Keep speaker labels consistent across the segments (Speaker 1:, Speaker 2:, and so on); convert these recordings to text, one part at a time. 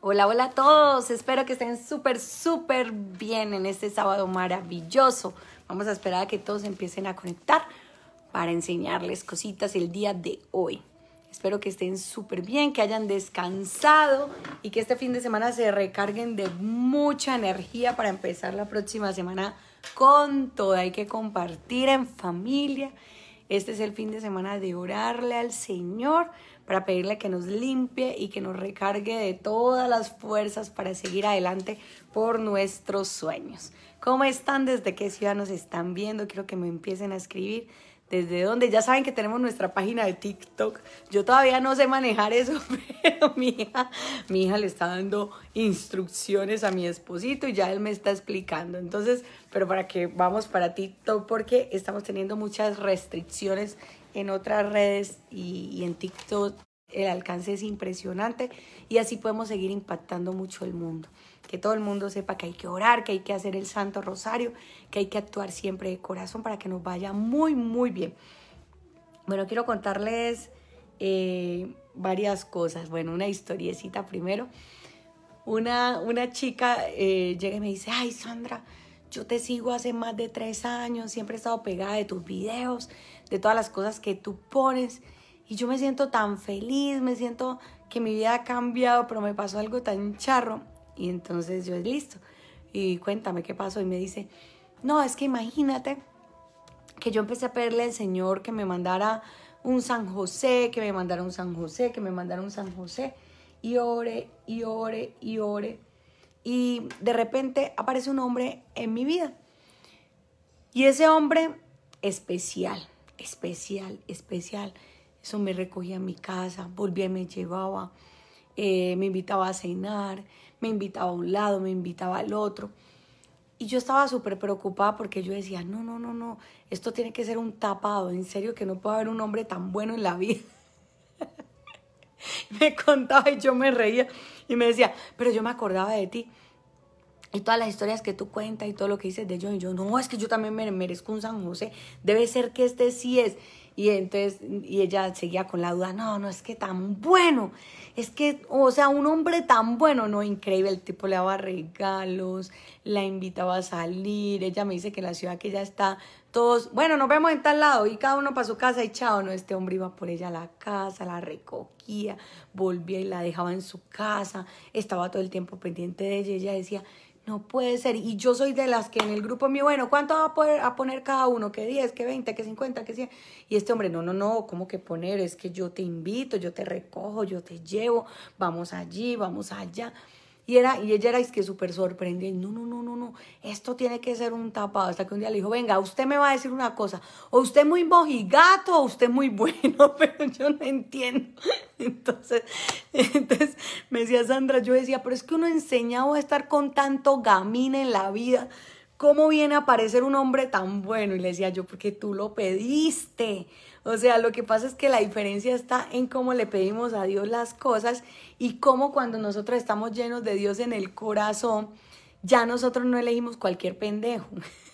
Speaker 1: Hola, hola a todos. Espero que estén súper, súper bien en este sábado maravilloso. Vamos a esperar a que todos empiecen a conectar para enseñarles cositas el día de hoy. Espero que estén súper bien, que hayan descansado y que este fin de semana se recarguen de mucha energía para empezar la próxima semana con todo. Hay que compartir en familia. Este es el fin de semana de orarle al Señor para pedirle que nos limpie y que nos recargue de todas las fuerzas para seguir adelante por nuestros sueños. ¿Cómo están? ¿Desde qué ciudad nos están viendo? Quiero que me empiecen a escribir desde dónde. Ya saben que tenemos nuestra página de TikTok. Yo todavía no sé manejar eso, pero mi hija, le está dando instrucciones a mi esposito y ya él me está explicando. Entonces, pero para que vamos para TikTok porque estamos teniendo muchas restricciones en otras redes y, en TikTok el alcance es impresionante y así podemos seguir impactando mucho el mundo. Que todo el mundo sepa que hay que orar, que hay que hacer el Santo Rosario, que hay que actuar siempre de corazón para que nos vaya muy, muy bien. Bueno, quiero contarles eh, varias cosas. Bueno, una historiecita primero. Una, una chica eh, llega y me dice, ay Sandra, yo te sigo hace más de tres años, siempre he estado pegada de tus videos, de todas las cosas que tú pones. Y yo me siento tan feliz, me siento que mi vida ha cambiado, pero me pasó algo tan charro. Y entonces yo es listo. Y cuéntame qué pasó. Y me dice, no, es que imagínate que yo empecé a pedirle al Señor que me mandara un San José, que me mandara un San José, que me mandara un San José. Y ore, y ore, y ore. Y de repente aparece un hombre en mi vida. Y ese hombre especial especial, especial. Eso me recogía a mi casa, volvía y me llevaba, eh, me invitaba a cenar, me invitaba a un lado, me invitaba al otro. Y yo estaba súper preocupada porque yo decía, no, no, no, no, esto tiene que ser un tapado, en serio que no puede haber un hombre tan bueno en la vida. me contaba y yo me reía y me decía, pero yo me acordaba de ti y todas las historias que tú cuentas y todo lo que dices de y yo no, es que yo también me merezco un San José, debe ser que este sí es. Y entonces, y ella seguía con la duda, no, no, es que tan bueno, es que, o sea, un hombre tan bueno, no, increíble, el tipo le daba regalos, la invitaba a salir, ella me dice que la ciudad que ya está, todos, bueno, nos vemos en tal lado, y cada uno para su casa y chao, no, este hombre iba por ella a la casa, la recogía, volvía y la dejaba en su casa, estaba todo el tiempo pendiente de ella, ella decía, no puede ser. Y yo soy de las que en el grupo mío, bueno, ¿cuánto va a, poder, a poner cada uno? ¿Qué 10, qué 20, qué 50, qué 100? Y este hombre, no, no, no, ¿cómo que poner? Es que yo te invito, yo te recojo, yo te llevo, vamos allí, vamos allá. Y, ella era que súper sorprendida. No, no, no, no, no. Esto tiene que ser un tapado. Hasta que un día le dijo, venga, usted me va a decir una cosa. O usted es muy mojigato o usted muy bueno, pero yo no entiendo. Entonces, entonces me decía Sandra, yo decía, pero es que uno enseñado a estar con tanto gamina en la vida. ¿Cómo viene a aparecer un hombre tan bueno? Y le decía yo, porque tú lo pediste. O sea, lo que pasa es que la diferencia está en cómo le pedimos a Dios las cosas y cómo cuando nosotros estamos llenos de Dios en el corazón, ya nosotros no elegimos cualquier pendejo.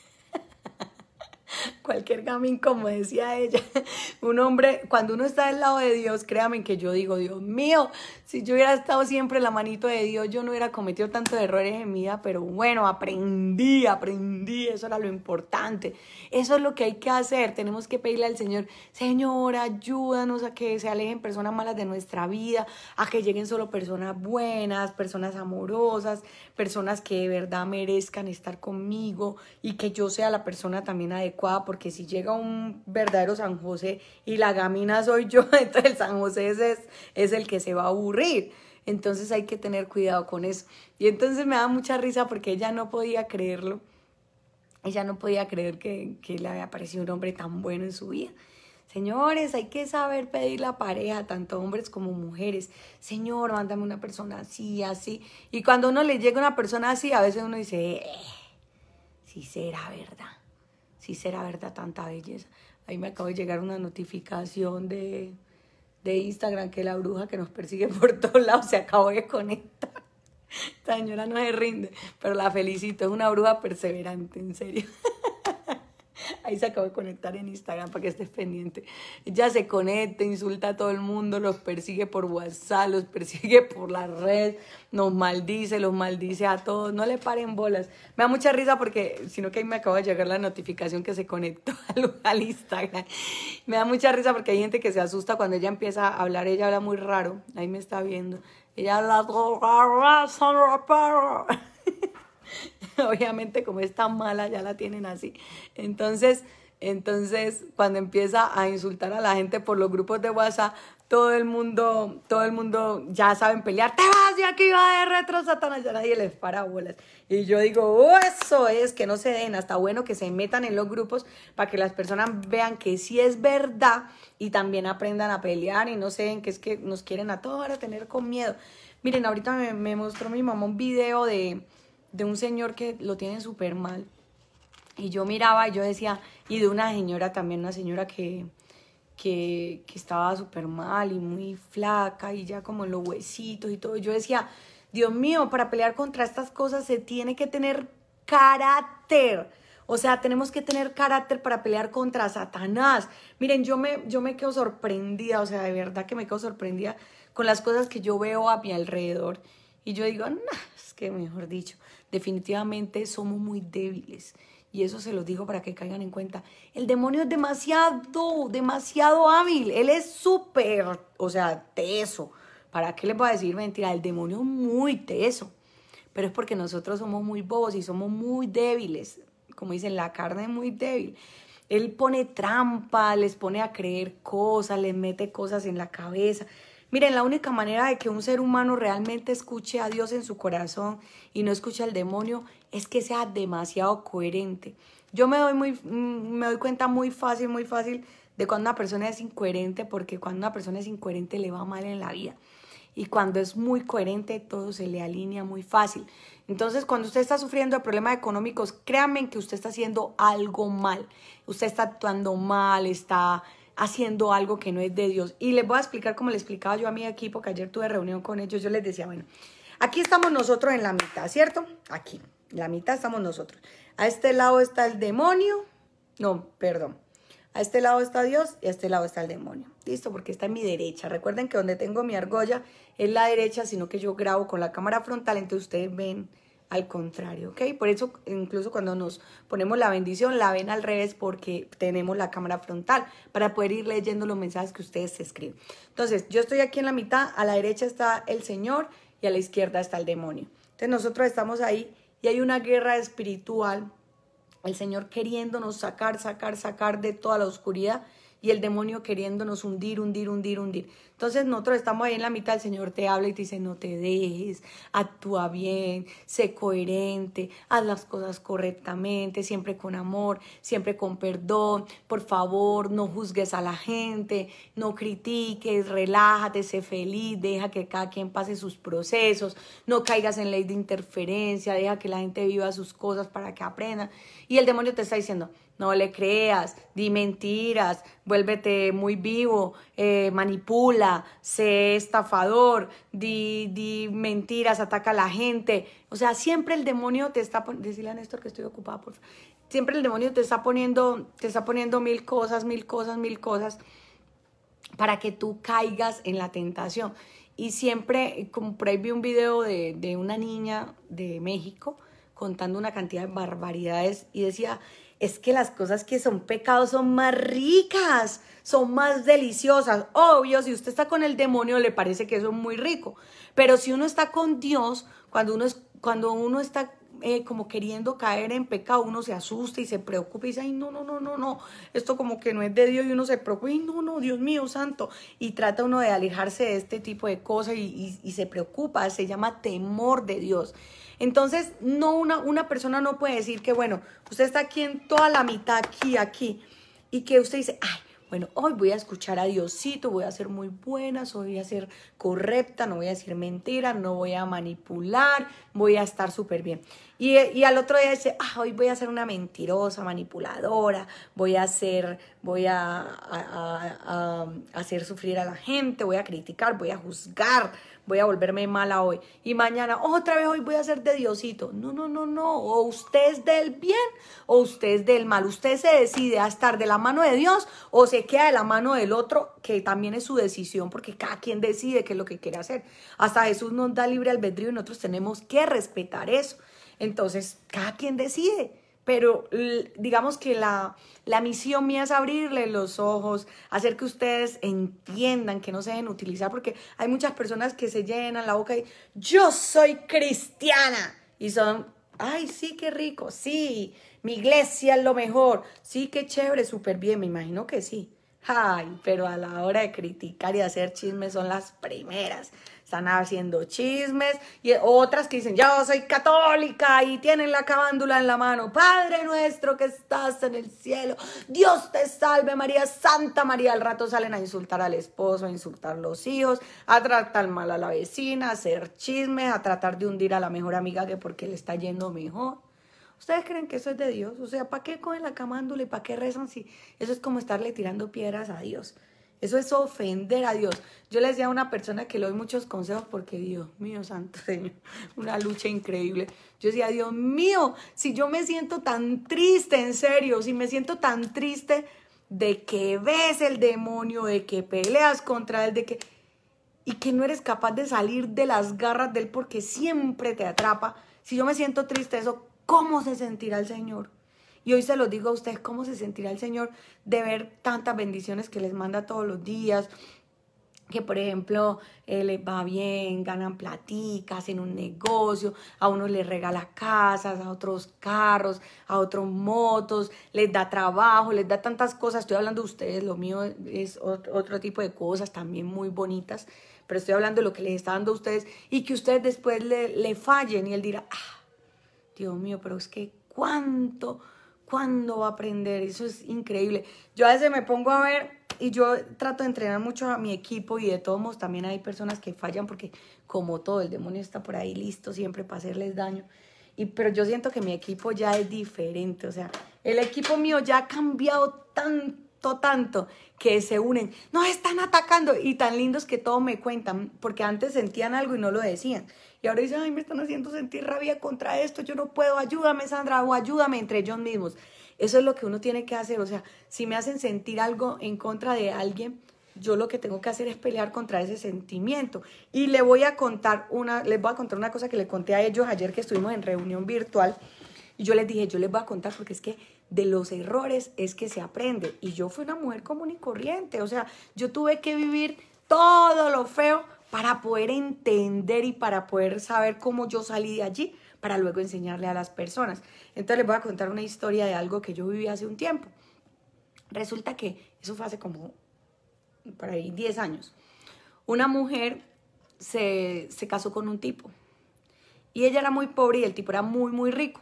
Speaker 1: cualquier gamín, como decía ella. Un hombre, cuando uno está del lado de Dios, créame que yo digo, Dios mío, si yo hubiera estado siempre en la manito de Dios, yo no hubiera cometido tantos errores en mi vida, pero bueno, aprendí, aprendí, eso era lo importante. Eso es lo que hay que hacer, tenemos que pedirle al Señor, Señor, ayúdanos a que se alejen personas malas de nuestra vida, a que lleguen solo personas buenas, personas amorosas, personas que de verdad merezcan estar conmigo y que yo sea la persona también adecuada porque si llega un verdadero San José y la gamina soy yo, entonces el San José es, es el que se va a aburrir. Entonces hay que tener cuidado con eso. Y entonces me da mucha risa porque ella no podía creerlo. Ella no podía creer que, le había parecido un hombre tan bueno en su vida. Señores, hay que saber pedir la pareja, tanto hombres como mujeres. Señor, mándame una persona así, así. Y cuando uno le llega una persona así, a veces uno dice, eh, si será verdad si será verdad tanta belleza. Ahí me acabo de llegar una notificación de, de Instagram que la bruja que nos persigue por todos lados se acabó de conectar. Esta señora no se rinde, pero la felicito, es una bruja perseverante, en serio. Ahí se acabó de conectar en Instagram para que estés pendiente. Ella se conecta, insulta a todo el mundo, los persigue por WhatsApp, los persigue por la red, nos maldice, los maldice a todos. No le paren bolas. Me da mucha risa porque, sino que ahí me acaba de llegar la notificación que se conectó al, Instagram. Me da mucha risa porque hay gente que se asusta cuando ella empieza a hablar. Ella habla muy raro. Ahí me está viendo. Ella habla todo raro, Obviamente como está mala, ya la tienen así. Entonces, entonces, cuando empieza a insultar a la gente por los grupos de WhatsApp, todo el mundo, todo el mundo ya saben pelear. Te vas de aquí, va de retro, Satanás. Ya nadie les para bolas. Y yo digo, oh, eso es, que no se den. Hasta bueno que se metan en los grupos para que las personas vean que sí es verdad y también aprendan a pelear y no se den que es que nos quieren a todos a tener con miedo. Miren, ahorita me mostró mi mamá un video de, de un señor que lo tiene súper mal. Y yo miraba y yo decía, y de una señora también, una señora que, que, estaba súper mal y muy flaca y ya como los huesitos y todo. Yo decía, Dios mío, para pelear contra estas cosas se tiene que tener carácter. O sea, tenemos que tener carácter para pelear contra Satanás. Miren, yo me, yo me quedo sorprendida, o sea, de verdad que me quedo sorprendida con las cosas que yo veo a mi alrededor. Y yo digo, nah, es que mejor dicho, definitivamente somos muy débiles. Y eso se los digo para que caigan en cuenta. El demonio es demasiado, demasiado hábil. Él es súper, o sea, teso. ¿Para qué les voy a decir mentira? El demonio es muy teso. Pero es porque nosotros somos muy bobos y somos muy débiles. Como dicen, la carne es muy débil. Él pone trampa, les pone a creer cosas, les mete cosas en la cabeza. Miren, la única manera de que un ser humano realmente escuche a Dios en su corazón y no escuche al demonio es que sea demasiado coherente. Yo me doy, muy, mm, me doy cuenta muy fácil, muy fácil de cuando una persona es incoherente, porque cuando una persona es incoherente le va mal en la vida. Y cuando es muy coherente, todo se le alinea muy fácil. Entonces, cuando usted está sufriendo problemas económicos, créanme que usted está haciendo algo mal. Usted está actuando mal, está haciendo algo que no es de Dios. Y les voy a explicar como le explicaba yo a mi equipo, que ayer tuve reunión con ellos, yo les decía, bueno, aquí estamos nosotros en la mitad, ¿cierto? Aquí, la mitad estamos nosotros. A este lado está el demonio, no, perdón. A este lado está Dios y a este lado está el demonio. Listo, porque está en mi derecha. Recuerden que donde tengo mi argolla es la derecha, sino que yo grabo con la cámara frontal, entonces ustedes ven al contrario, ¿ok? Por eso incluso cuando nos ponemos la bendición, la ven al revés porque tenemos la cámara frontal para poder ir leyendo los mensajes que ustedes escriben. Entonces, yo estoy aquí en la mitad, a la derecha está el Señor y a la izquierda está el demonio. Entonces nosotros estamos ahí y hay una guerra espiritual, el Señor queriéndonos sacar, sacar, sacar de toda la oscuridad y el demonio queriéndonos hundir, hundir, hundir, hundir. Entonces nosotros estamos ahí en la mitad, el Señor te habla y te dice, no te dejes, actúa bien, sé coherente, haz las cosas correctamente, siempre con amor, siempre con perdón, por favor, no juzgues a la gente, no critiques, relájate, sé feliz, deja que cada quien pase sus procesos, no caigas en ley de interferencia, deja que la gente viva sus cosas para que aprenda Y el demonio te está diciendo, no le creas, di mentiras, vuélvete muy vivo, eh, manipula, sé estafador, di, di, mentiras, ataca a la gente. O sea, siempre el demonio te está poniendo, decirle a Néstor que estoy ocupada, por favor. Siempre el demonio te está poniendo, te está poniendo mil cosas, mil cosas, mil cosas para que tú caigas en la tentación. Y siempre, compré vi un video de una niña de México contando una cantidad de barbaridades y decía, es que las cosas que son pecados son más ricas, son más deliciosas. Obvio, si usted está con el demonio le parece que eso es muy rico, pero si uno está con Dios, cuando uno, es, cuando uno está eh, como queriendo caer en pecado, uno se asusta y se preocupa y dice, ay, no, no, no, no, no, esto como que no es de Dios y uno se preocupa, ay, no, no, Dios mío, santo, y trata uno de alejarse de este tipo de cosas y se preocupa, se llama temor de Dios. Entonces, no una, una persona no puede decir que, bueno, usted está aquí en toda la mitad, aquí, aquí, y que usted dice, ay, bueno, hoy voy a escuchar a Diosito, voy a ser muy buena, voy a ser correcta, no voy a decir mentiras, no voy a manipular, voy a estar súper bien. Y, y, al otro día dice, ah, hoy voy a ser una mentirosa, manipuladora, voy a ser, voy a hacer sufrir a la gente, voy a criticar, voy a juzgar, voy a volverme mala hoy. Y mañana, otra vez hoy voy a ser de Diosito. No, no, no, no. O usted es del bien o usted es del mal. Usted se decide a estar de la mano de Dios o se queda de la mano del otro, que también es su decisión, porque cada quien decide qué es lo que quiere hacer. Hasta Jesús nos da libre albedrío y nosotros tenemos que respetar eso. Entonces, cada quien decide pero digamos que la, misión mía es abrirle los ojos, hacer que ustedes entiendan, que no se deben utilizar, porque hay muchas personas que se llenan la boca y yo soy cristiana y son, ay, sí, qué rico, sí, mi iglesia es lo mejor, sí, qué chévere, súper bien, me imagino que sí. Ay, pero a la hora de criticar y hacer chismes son las primeras están haciendo chismes y otras que dicen, yo soy católica y tienen la camándula en la mano. Padre nuestro que estás en el cielo, Dios te salve María, Santa María. Al rato salen a insultar al esposo, a insultar a los hijos, a tratar mal a la vecina, a hacer chismes, a tratar de hundir a la mejor amiga que porque le está yendo mejor. ¿Ustedes creen que eso es de Dios? O sea, ¿para qué cogen la camándula y para qué rezan si eso es como estarle tirando piedras a Dios? Eso es ofender a Dios. Yo le decía a una persona que le doy muchos consejos porque Dios mío, santo Señor, una lucha increíble. Yo decía, Dios mío, si yo me siento tan triste, en serio, si me siento tan triste de que ves el demonio, de que peleas contra él, de que... Y que no eres capaz de salir de las garras de él porque siempre te atrapa. Si yo me siento triste, eso, ¿cómo se sentirá el Señor? Y hoy se los digo a ustedes cómo se sentirá el Señor de ver tantas bendiciones que les manda todos los días, que por ejemplo él eh, les va bien, ganan platicas, en un negocio, a uno les regala casas, a otros carros, a otros motos, les da trabajo, les da tantas cosas. Estoy hablando de ustedes, lo mío es otro tipo de cosas también muy bonitas, pero estoy hablando de lo que les está dando a ustedes y que ustedes después le, le fallen y él dirá, ah, Dios mío, pero es que cuánto ¿Cuándo va a aprender? Eso es increíble. Yo a veces me pongo a ver y yo trato de entrenar mucho a mi equipo y de todos modos también hay personas que fallan porque como todo, el demonio está por ahí listo siempre para hacerles daño. Y, pero yo siento que mi equipo ya es diferente, o sea, el equipo mío ya ha cambiado tanto, tanto, que se unen, No están atacando y tan lindos que todo me cuentan, porque antes sentían algo y no lo decían. Y ahora dice, ay, me están haciendo sentir rabia contra esto, yo no puedo, ayúdame Sandra o ayúdame entre ellos mismos. Eso es lo que uno tiene que hacer. O sea, si me hacen sentir algo en contra de alguien, yo lo que tengo que hacer es pelear contra ese sentimiento. Y le voy a contar una, les voy a contar una cosa que le conté a ellos ayer que estuvimos en reunión virtual. Y yo les dije, yo les voy a contar porque es que de los errores es que se aprende. Y yo fui una mujer común y corriente. O sea, yo tuve que vivir todo lo feo para poder entender y para poder saber cómo yo salí de allí para luego enseñarle a las personas. Entonces les voy a contar una historia de algo que yo viví hace un tiempo. Resulta que eso fue hace como, por ahí, 10 años. Una mujer se, casó con un tipo y ella era muy pobre y el tipo era muy, muy rico.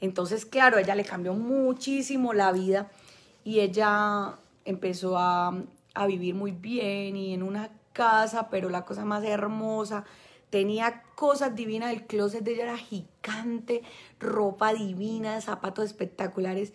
Speaker 1: Entonces, claro, ella le cambió muchísimo la vida y ella empezó a, vivir muy bien y en una casa, pero la cosa más hermosa. Tenía cosas divinas, el closet de ella era gigante, ropa divina, zapatos espectaculares.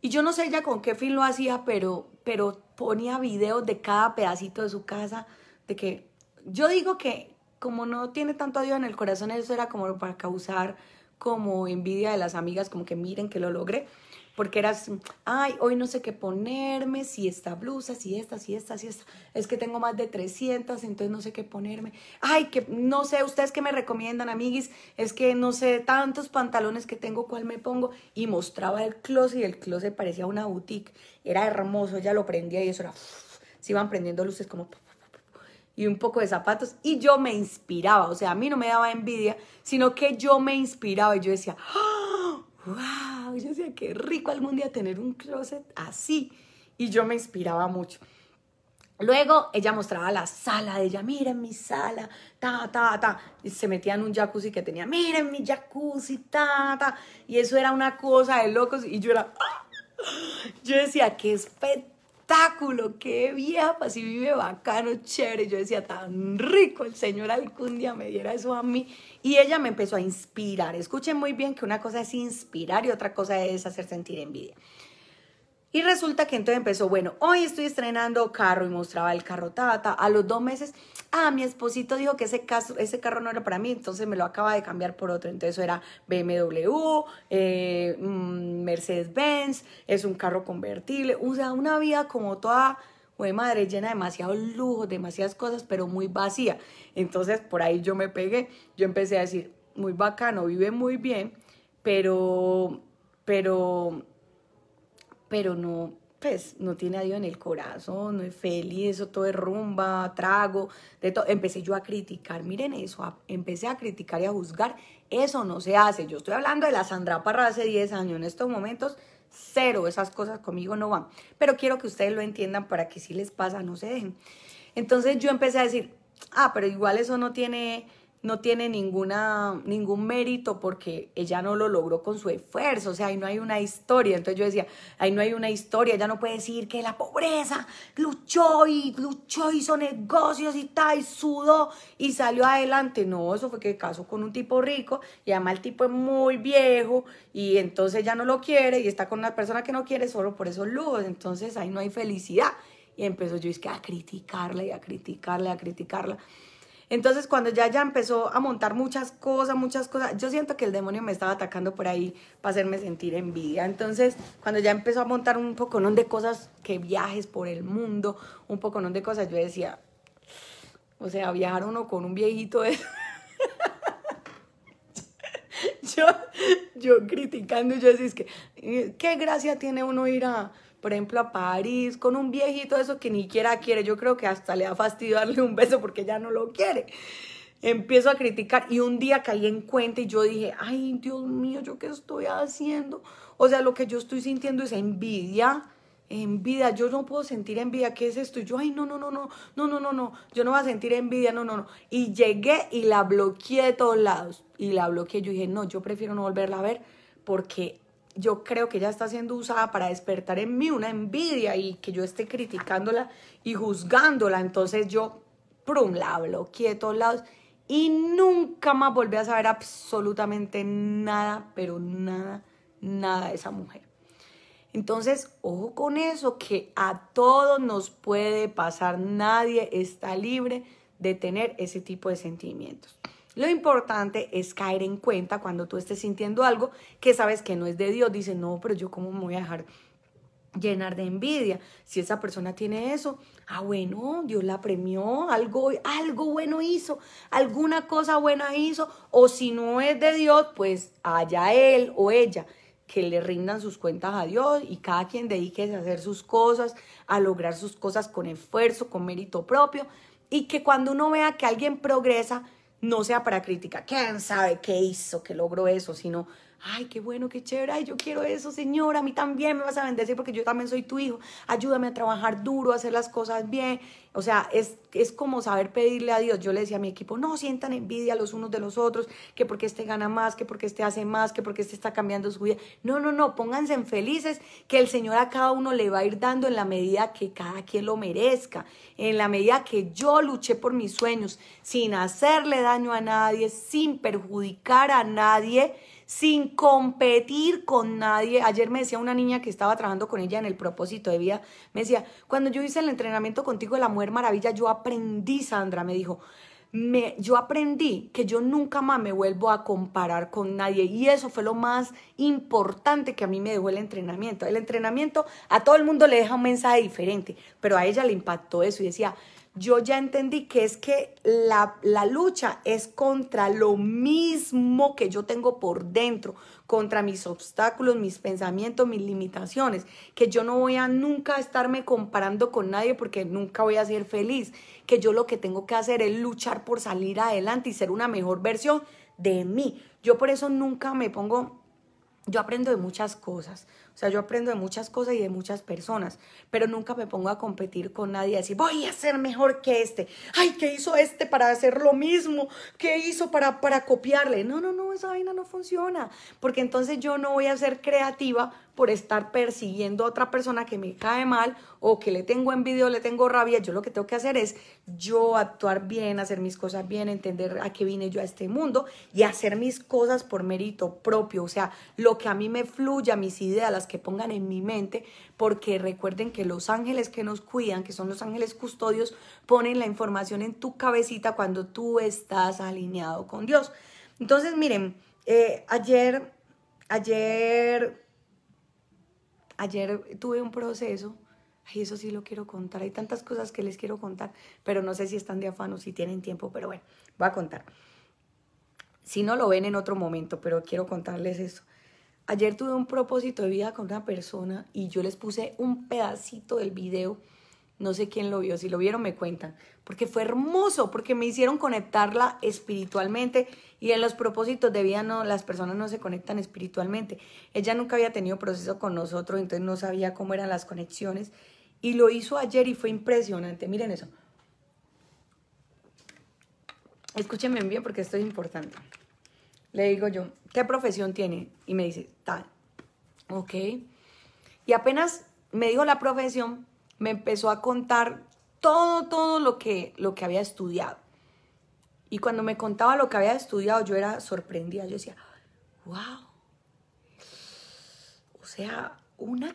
Speaker 1: Y yo no sé ya con qué fin lo hacía, pero, pero ponía videos de cada pedacito de su casa, de que yo digo que como no tiene tanto odio en el corazón, eso era como para causar como envidia de las amigas, como que miren que lo logré porque eras, ay, hoy no sé qué ponerme, si esta blusa, si esta, si esta, si esta, es que tengo más de 300, entonces no sé qué ponerme, ay, que no sé, ustedes que me recomiendan, amiguis, es que no sé, tantos pantalones que tengo, cuál me pongo, y mostraba el closet y el closet parecía una boutique, era hermoso, ya lo prendía y eso era, se iban prendiendo luces como y un poco de zapatos y yo me inspiraba, o sea, a mí no me daba envidia, sino que yo me inspiraba y yo decía, ¡Ah! ¡Wow! Yo decía, qué rico algún día tener un closet así. Y yo me inspiraba mucho. Luego ella mostraba la sala de ella, miren mi sala, ta, ta, ta. Y se metía en un jacuzzi que tenía, miren mi jacuzzi, ta, ta. Y eso era una cosa de locos. Y yo era, ¡ah! yo decía, qué espectacular espectáculo, qué vieja, si vive bacano, chévere. Yo decía, tan rico el Señor algún me diera eso a mí. Y ella me empezó a inspirar. Escuchen muy bien que una cosa es inspirar y otra cosa es hacer sentir envidia. Y resulta que entonces empezó, bueno, hoy estoy estrenando carro y mostraba el carro Tata. A los dos meses, ah, mi esposito dijo que ese, carro no era para mí, entonces me lo acaba de cambiar por otro. Entonces era BMW, eh, mm, Mercedes-Benz, es un carro convertible. O sea, una vida como toda, güey, madre, llena de demasiados lujos, demasiadas cosas, pero muy vacía. Entonces por ahí yo me pegué, yo empecé a decir, muy bacano, vive muy bien, pero, pero pero no, pues no tiene a Dios en el corazón, no es feliz, eso todo es rumba, trago, de todo. Empecé yo a criticar, miren eso, empecé a criticar y a juzgar, eso no se hace. Yo estoy hablando de la Sandra Parra hace 10 años, en estos momentos, cero, esas cosas conmigo no van. Pero quiero que ustedes lo entiendan para que si les pasa, no se dejen. Entonces yo empecé a decir, ah, pero igual eso no tiene no tiene ninguna, ningún mérito porque ella no lo logró con su esfuerzo, o sea, ahí no hay una historia. Entonces yo decía, ahí no hay una historia, ella no puede decir que la pobreza luchó y luchó, hizo negocios y tal, y sudó y salió adelante. No, eso fue que casó con un tipo rico y además el tipo es muy viejo y entonces ya no lo quiere y está con una persona que no quiere solo por esos lujos, entonces ahí no hay felicidad. Y empezó yo que a criticarla y a criticarla y a criticarla. Entonces cuando ya, ya empezó a montar muchas cosas, muchas cosas, yo siento que el demonio me estaba atacando por ahí para hacerme sentir envidia. Entonces cuando ya empezó a montar un poconón de cosas, que viajes por el mundo, un poconón de cosas, yo decía, o sea, viajar uno con un viejito yo, yo criticando, yo decía, que, eh, ¿qué gracia tiene uno ir a por ejemplo, a París con un viejito de que ni siquiera quiere. Yo creo que hasta le da fastidio darle un beso porque ya no lo quiere. Empiezo a criticar y un día caí en cuenta y yo dije, ay Dios mío, ¿yo qué estoy haciendo? O sea, lo que yo estoy sintiendo es envidia, envidia, yo no puedo sentir envidia, ¿qué es esto? yo, ay, no, no, no, no, no, no, no, no, yo no voy a sentir envidia, no, no, no. Y llegué y la bloqueé de todos lados, y la bloqueé, yo dije, no, yo prefiero no volverla a ver porque yo creo que ella está siendo usada para despertar en mí una envidia y que yo esté criticándola y juzgándola. Entonces yo, prum, la hablo, de todos lados y nunca más volví a saber absolutamente nada, pero nada, nada de esa mujer. Entonces, ojo con eso, que a todos nos puede pasar, nadie está libre de tener ese tipo de sentimientos. Lo importante es caer en cuenta cuando tú estés sintiendo algo que sabes que no es de Dios. Dices, no, pero yo cómo me voy a dejar llenar de envidia. Si esa persona tiene eso, ah, bueno, Dios la premió, algo, algo bueno hizo, alguna cosa buena hizo, o si no es de Dios, pues haya él o ella que le rindan sus cuentas a Dios y cada quien dedique a hacer sus cosas, a lograr sus cosas con esfuerzo, con mérito propio, y que cuando uno vea que alguien progresa, no sea para crítica, quién sabe qué hizo, qué logró eso, sino ay, qué bueno, qué chévere, ay, yo quiero eso, Señor, a mí también me vas a bendecir porque yo también soy tu hijo, ayúdame a trabajar duro, a hacer las cosas bien. O sea, es, es como saber pedirle a Dios. Yo le decía a mi equipo, no sientan envidia los unos de los otros, que porque este gana más, que porque este hace más, que porque este está cambiando su vida. No, no, no, pónganse en felices que el Señor a cada uno le va a ir dando en la medida que cada quien lo merezca, en la medida que yo luché por mis sueños, sin hacerle daño a nadie, sin perjudicar a nadie sin competir con nadie. Ayer me decía una niña que estaba trabajando con ella en el propósito de vida, me decía, cuando yo hice el entrenamiento contigo de la Mujer Maravilla, yo aprendí, Sandra, me dijo, me, yo aprendí que yo nunca más me vuelvo a comparar con nadie y eso fue lo más importante que a mí me dejó el entrenamiento. El entrenamiento a todo el mundo le deja un mensaje diferente, pero a ella le impactó eso y decía, yo ya entendí que es que la, lucha es contra lo mismo que yo tengo por dentro, contra mis obstáculos, mis pensamientos, mis limitaciones, que yo no voy a nunca estarme comparando con nadie porque nunca voy a ser feliz, que yo lo que tengo que hacer es luchar por salir adelante y ser una mejor versión de mí. Yo por eso nunca me pongo yo aprendo de muchas cosas, o sea, yo aprendo de muchas cosas y de muchas personas, pero nunca me pongo a competir con nadie, a decir, voy a ser mejor que este, ay, ¿qué hizo este para hacer lo mismo? ¿Qué hizo para, para copiarle? No, no, no, esa vaina no funciona, porque entonces yo no voy a ser creativa por estar persiguiendo a otra persona que me cae mal o que le tengo envidia o le tengo rabia. Yo lo que tengo que hacer es yo actuar bien, hacer mis cosas bien, entender a qué vine yo a este mundo y hacer mis cosas por mérito propio. O sea, lo que a mí me fluya, mis ideas, las que pongan en mi mente, porque recuerden que los ángeles que nos cuidan, que son los ángeles custodios, ponen la información en tu cabecita cuando tú estás alineado con Dios. Entonces, miren, eh, ayer, ayer Ayer tuve un proceso, y eso sí lo quiero contar, hay tantas cosas que les quiero contar, pero no sé si están de afán o si tienen tiempo, pero bueno, voy a contar. Si no lo ven en otro momento, pero quiero contarles eso. Ayer tuve un propósito de vida con una persona y yo les puse un pedacito del video no sé quién lo vio, si lo vieron me cuentan, porque fue hermoso, porque me hicieron conectarla espiritualmente y en los propósitos de vida no, las personas no se conectan espiritualmente. Ella nunca había tenido proceso con nosotros, entonces no sabía cómo eran las conexiones y lo hizo ayer y fue impresionante. Miren eso. Escúchenme bien porque esto es importante. Le digo yo, ¿qué profesión tiene? Y me dice, tal. Ok. Y apenas me dijo la profesión, me empezó a contar todo, todo lo que, lo que había estudiado. Y cuando me contaba lo que había estudiado, yo era sorprendida. Yo decía, wow. O sea, una,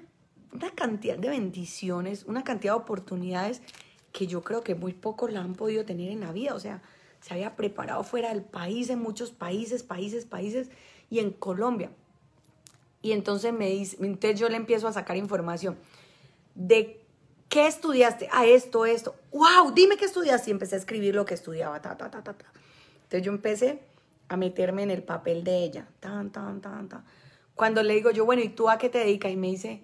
Speaker 1: cantidad de bendiciones, una cantidad de oportunidades que yo creo que muy pocos la han podido tener en la vida. O sea, se había preparado fuera del país, en muchos países, países, países, y en Colombia. Y entonces me dice, entonces yo le empiezo a sacar información de ¿Qué estudiaste? A esto, esto. ¡Wow! Dime qué estudiaste. Y empecé a escribir lo que estudiaba. Ta, ta, ta, ta, Entonces yo empecé a meterme en el papel de ella. Tan, tan, tan, tan. Cuando le digo yo, bueno, ¿y tú a qué te dedicas? Y me dice,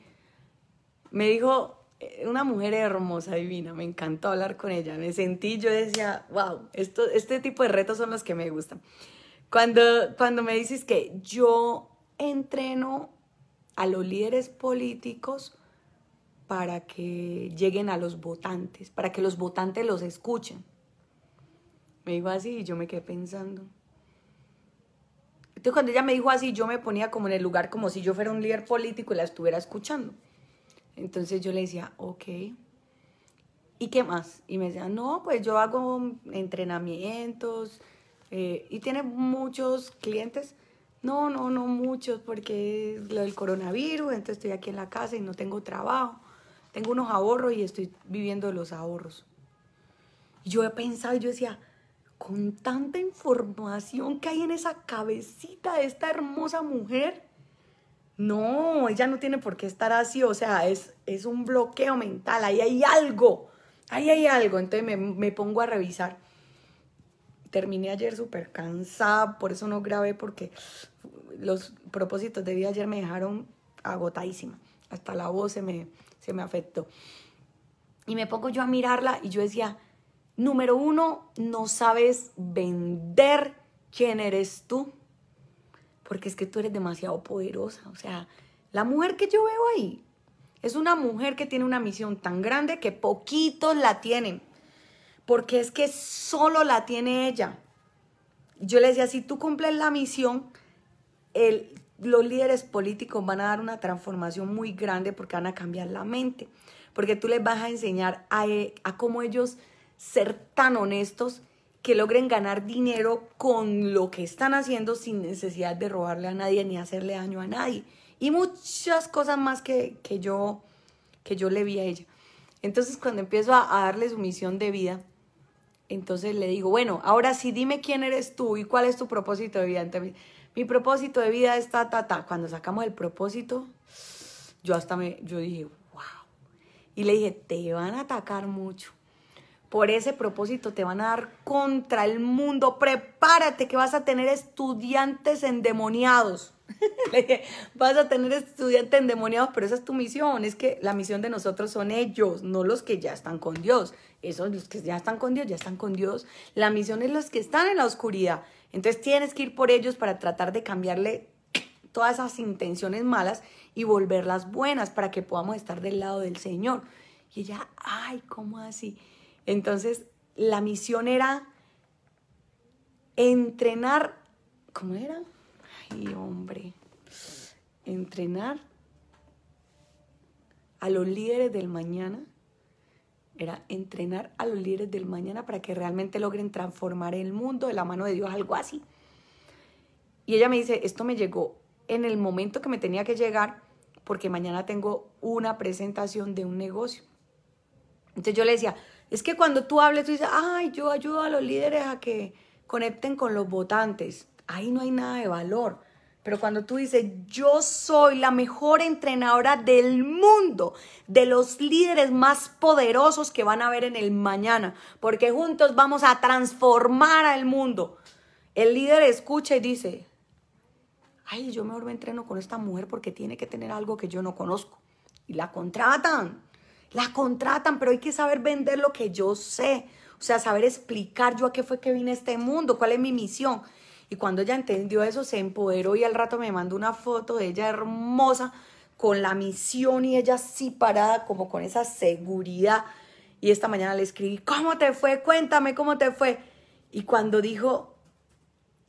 Speaker 1: me dijo, eh, una mujer hermosa, divina, me encantó hablar con ella, me sentí, yo decía, wow, esto, este tipo de retos son los que me gustan. Cuando, cuando me dices que yo entreno a los líderes políticos para que lleguen a los votantes, para que los votantes los escuchen. Me dijo así y yo me quedé pensando. Entonces cuando ella me dijo así, yo me ponía como en el lugar como si yo fuera un líder político y la estuviera escuchando. Entonces yo le decía, ok, ¿y qué más? Y me decía, no, pues yo hago entrenamientos eh, y tiene muchos clientes. No, no, no muchos porque es lo del coronavirus, entonces estoy aquí en la casa y no tengo trabajo tengo unos ahorros y estoy viviendo de los ahorros. Yo he pensado, yo decía, con tanta información que hay en esa cabecita de esta hermosa mujer, no, ella no tiene por qué estar así, o sea, es, es un bloqueo mental, ahí hay algo, ahí hay algo, entonces me, me pongo a revisar. Terminé ayer súper cansada, por eso no grabé, porque los propósitos de vida ayer me dejaron agotadísima, hasta la voz se me, me afectó. Y me pongo yo a mirarla y yo decía, número uno, no sabes vender quién eres tú, porque es que tú eres demasiado poderosa. O sea, la mujer que yo veo ahí es una mujer que tiene una misión tan grande que poquitos la tienen, porque es que solo la tiene ella. Yo le decía, si tú cumples la misión, el, los líderes políticos van a dar una transformación muy grande porque van a cambiar la mente, porque tú les vas a enseñar a, a cómo ellos ser tan honestos que logren ganar dinero con lo que están haciendo sin necesidad de robarle a nadie ni hacerle daño a nadie. Y muchas cosas más que, que yo, que yo le vi a ella. Entonces cuando empiezo a, darle su misión de vida, entonces le digo, bueno, ahora sí dime quién eres tú y cuál es tu propósito de vida mi propósito de vida es ta, ta, Cuando sacamos el propósito, yo hasta me, yo dije, wow. Y le dije, te van a atacar mucho. Por ese propósito te van a dar contra el mundo. Prepárate que vas a tener estudiantes endemoniados. le dije, vas a tener estudiantes endemoniados, pero esa es tu misión. Es que la misión de nosotros son ellos, no los que ya están con Dios. Esos los que ya están con Dios, ya están con Dios. La misión es los que están en la oscuridad. Entonces tienes que ir por ellos para tratar de cambiarle todas esas intenciones malas y volverlas buenas para que podamos estar del lado del Señor. Y ella, ay, ¿cómo así? Entonces, la misión era entrenar, ¿cómo era? Ay, hombre, entrenar a los líderes del mañana era entrenar a los líderes del mañana para que realmente logren transformar el mundo de la mano de Dios, algo así. Y ella me dice, esto me llegó en el momento que me tenía que llegar porque mañana tengo una presentación de un negocio. Entonces yo le decía, es que cuando tú hables, tú dices, ay, yo ayudo a los líderes a que conecten con los votantes. Ahí no hay nada de valor. Pero cuando tú dices, yo soy la mejor entrenadora del mundo, de los líderes más poderosos que van a ver en el mañana, porque juntos vamos a transformar al mundo. El líder escucha y dice, ay, yo mejor me entreno con esta mujer porque tiene que tener algo que yo no conozco. Y la contratan, la contratan, pero hay que saber vender lo que yo sé. O sea, saber explicar yo a qué fue que vine a este mundo, cuál es mi misión. Y cuando ella entendió eso, se empoderó y al rato me mandó una foto de ella hermosa, con la misión y ella así parada, como con esa seguridad. Y esta mañana le escribí, ¿cómo te fue? Cuéntame cómo te fue. Y cuando dijo,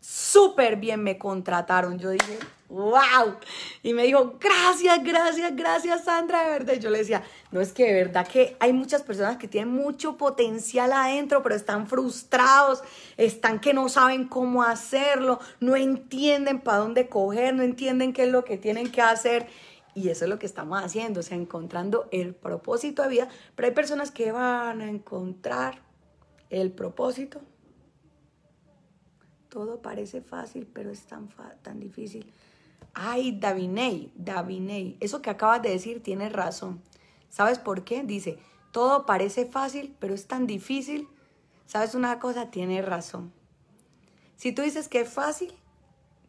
Speaker 1: súper bien me contrataron, yo dije, ¡Wow! Y me dijo, gracias, gracias, gracias, Sandra, de verdad. yo le decía, no es que de verdad que hay muchas personas que tienen mucho potencial adentro, pero están frustrados, están que no saben cómo hacerlo, no entienden para dónde coger, no entienden qué es lo que tienen que hacer. Y eso es lo que estamos haciendo, o sea, encontrando el propósito de vida. Pero hay personas que van a encontrar el propósito. Todo parece fácil, pero es tan, tan difícil. Ay, Daviney, Daviney, eso que acabas de decir tiene razón. ¿Sabes por qué? Dice, todo parece fácil, pero es tan difícil. ¿Sabes una cosa? Tiene razón. Si tú dices que es fácil,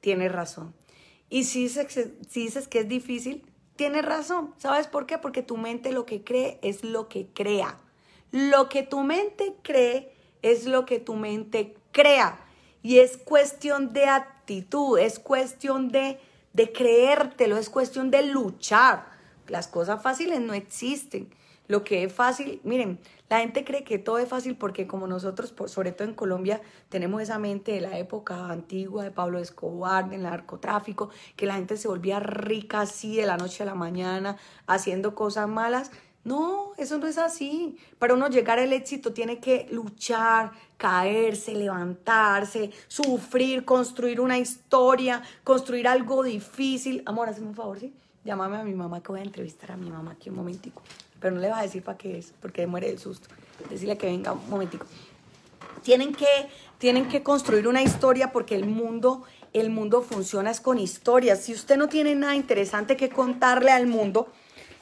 Speaker 1: tienes razón. Y si dices, si dices que es difícil, tienes razón. ¿Sabes por qué? Porque tu mente lo que cree es lo que crea. Lo que tu mente cree es lo que tu mente crea. Y es cuestión de actitud, es cuestión de de creértelo, es cuestión de luchar. Las cosas fáciles no existen. Lo que es fácil, miren, la gente cree que todo es fácil porque como nosotros, sobre todo en Colombia, tenemos esa mente de la época antigua de Pablo Escobar, del narcotráfico, que la gente se volvía rica así de la noche a la mañana, haciendo cosas malas no, eso no es así. Para uno llegar al éxito tiene que luchar, caerse, levantarse, sufrir, construir una historia, construir algo difícil. Amor, hazme un favor, ¿sí? Llámame a mi mamá que voy a entrevistar a mi mamá aquí un momentico. Pero no le vas a decir para qué es, porque muere el susto. Decirle que venga un momentico. Tienen que, tienen que construir una historia porque el mundo, el mundo funciona con historias. Si usted no tiene nada interesante que contarle al mundo,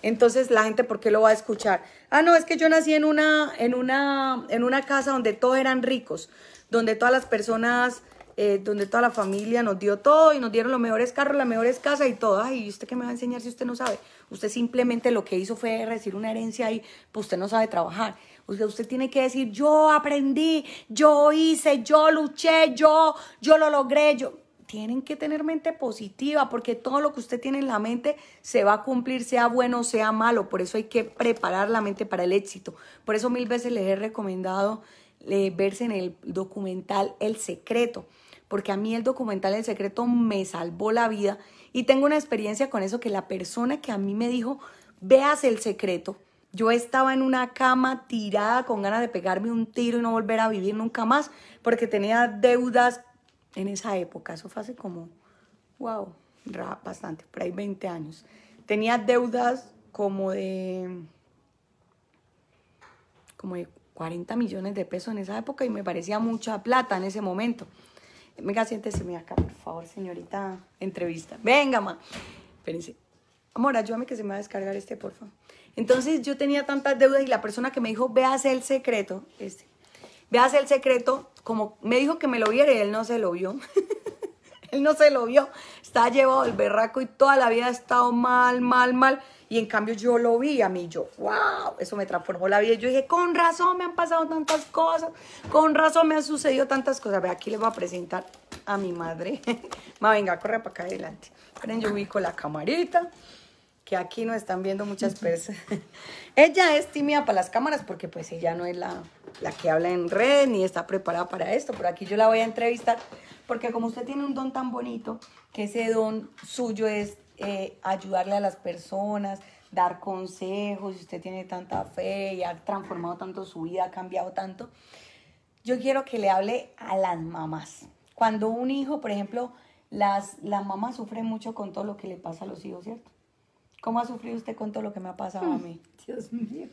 Speaker 1: entonces la gente, ¿por qué lo va a escuchar? Ah, no, es que yo nací en una, en una, en una casa donde todos eran ricos, donde todas las personas, eh, donde toda la familia nos dio todo y nos dieron los mejores carros, las mejores casas y todo. Ay, ¿y usted qué me va a enseñar si usted no sabe? Usted simplemente lo que hizo fue recibir una herencia y pues usted no sabe trabajar. O sea, usted tiene que decir, yo aprendí, yo hice, yo luché, yo, yo lo logré, yo tienen que tener mente positiva porque todo lo que usted tiene en la mente se va a cumplir, sea bueno o sea malo. Por eso hay que preparar la mente para el éxito. Por eso mil veces les he recomendado eh, verse en el documental El Secreto, porque a mí el documental El Secreto me salvó la vida y tengo una experiencia con eso que la persona que a mí me dijo, veas El Secreto. Yo estaba en una cama tirada con ganas de pegarme un tiro y no volver a vivir nunca más porque tenía deudas en esa época. Eso fue hace como, wow, bastante, por ahí 20 años. Tenía deudas como de, como de 40 millones de pesos en esa época y me parecía mucha plata en ese momento. Venga, siéntese, acá, por favor, señorita, entrevista. Venga, ma. Espérense. Amor, ayúdame que se me va a descargar este, por favor. Entonces yo tenía tantas deudas y la persona que me dijo, véase el secreto, este, véase el secreto, como me dijo que me lo viera y él no se lo vio. él no se lo vio. está llevado el berraco y toda la vida ha estado mal, mal, mal. Y en cambio yo lo vi a mí, yo, wow, eso me transformó la vida. Yo dije, con razón me han pasado tantas cosas, con razón me han sucedido tantas cosas. ver, aquí les voy a presentar a mi madre. Ma, venga, corre para acá adelante. Esperen, yo ubico la camarita, que aquí no están viendo muchas personas. ella es tímida para las cámaras porque pues ella no es la, la que habla en red ni está preparada para esto, pero aquí yo la voy a entrevistar porque como usted tiene un don tan bonito, que ese don suyo es eh, ayudarle a las personas, dar consejos, usted tiene tanta fe y ha transformado tanto su vida, ha cambiado tanto, yo quiero que le hable a las mamás. Cuando un hijo, por ejemplo, las, las mamás sufren mucho con todo lo que le pasa a los hijos, ¿cierto? ¿Cómo ha sufrido usted con todo lo que me ha pasado a mm. mí?
Speaker 2: Dios mío.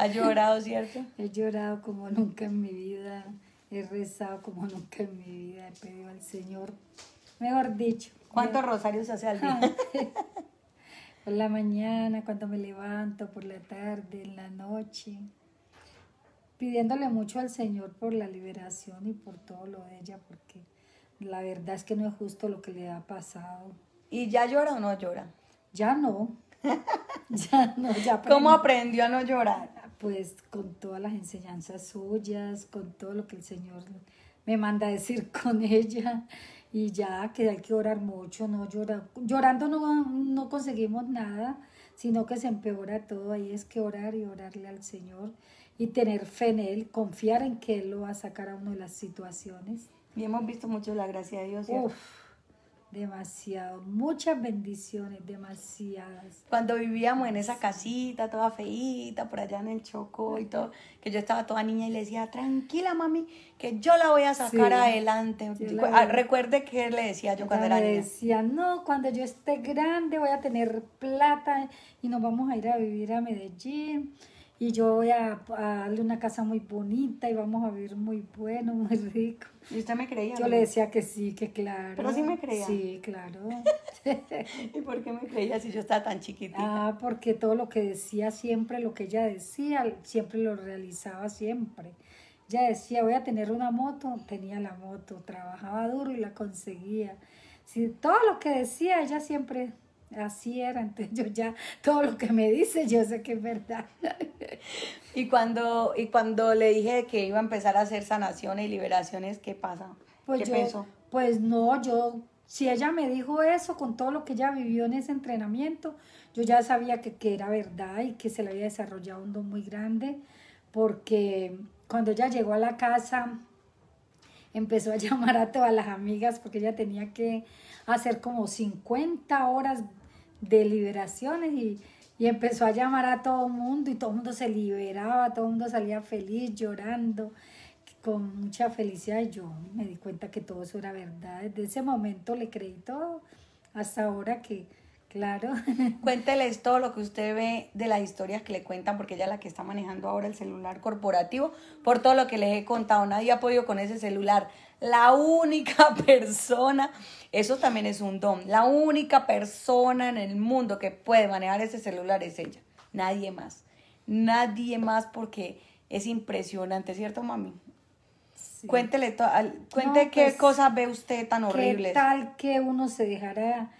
Speaker 1: Ha llorado, ¿cierto?
Speaker 2: He llorado como nunca en mi vida, he rezado como nunca en mi vida, he pedido al Señor, mejor dicho. ¿Cuántos rosarios hace al día? por la mañana, cuando me levanto, por la tarde, en la noche, pidiéndole mucho al Señor por la liberación y por todo lo de ella, porque la verdad es que no es justo lo que le ha pasado. ¿Y ya llora o no llora? Ya no. ya no, ¿Cómo aprendió a no llorar? pues con todas las enseñanzas suyas, con todo lo que el Señor me manda a decir con ella y ya que hay que orar mucho, no llorar. Llorando no, no conseguimos nada, sino que se empeora todo. Ahí es que orar y orarle al Señor y tener fe en Él, confiar en que Él lo va a sacar a uno de las situaciones. Y hemos visto mucho la gracia de Dios. Demasiado, muchas bendiciones, demasiadas.
Speaker 1: Cuando vivíamos en esa casita, toda feita por allá en el Chocó y todo, que yo estaba toda niña y le decía, tranquila mami, que yo la voy a sacar adelante. Ah, recuerde que le decía yo, cuando era le niña. decía,
Speaker 2: no, cuando yo esté grande voy a tener plata y nos vamos a ir a vivir a Medellín y yo voy a, darle una casa muy bonita y vamos a vivir muy bueno, muy rico. ¿Y usted me creía? Yo le decía que sí, que claro. ¿Pero sí me creía? Sí, claro. ¿Y por qué me creía si yo estaba tan chiquitita? Ah, porque todo lo que decía siempre, lo que ella decía, siempre lo realizaba siempre. Ella decía, voy a tener una moto, tenía la moto, trabajaba duro y la conseguía. todo lo que decía, ella siempre así era, entonces yo ya todo lo que me dice yo sé que es verdad.
Speaker 1: y cuando y cuando le dije que iba a empezar a hacer sanaciones y liberaciones, ¿qué
Speaker 2: pasa? Pues Pues no, yo si ella me dijo eso con todo lo que ella vivió en ese entrenamiento, yo ya sabía que, que era verdad y que se le había desarrollado un don muy grande porque cuando ella llegó a la casa empezó a llamar a todas las amigas porque ella tenía que hacer como 50 horas de liberaciones y, empezó a llamar a todo el mundo y todo el mundo se liberaba, todo mundo salía feliz, llorando, con mucha felicidad. Y yo me di cuenta que todo eso era verdad. Desde ese momento le creí todo hasta ahora que, claro.
Speaker 1: Cuénteles todo lo que usted ve de las historias que le cuentan, porque ella es la que está manejando ahora el celular corporativo. Por todo lo que les he contado, nadie ha podido con ese celular la única persona, eso también es un don, la única persona en el mundo que puede manejar ese celular es ella, nadie más, nadie más porque es impresionante, ¿cierto, mami? Sí. Cuéntele, cuente qué pues, cosas
Speaker 2: ve usted tan horrible. tal que uno se dejará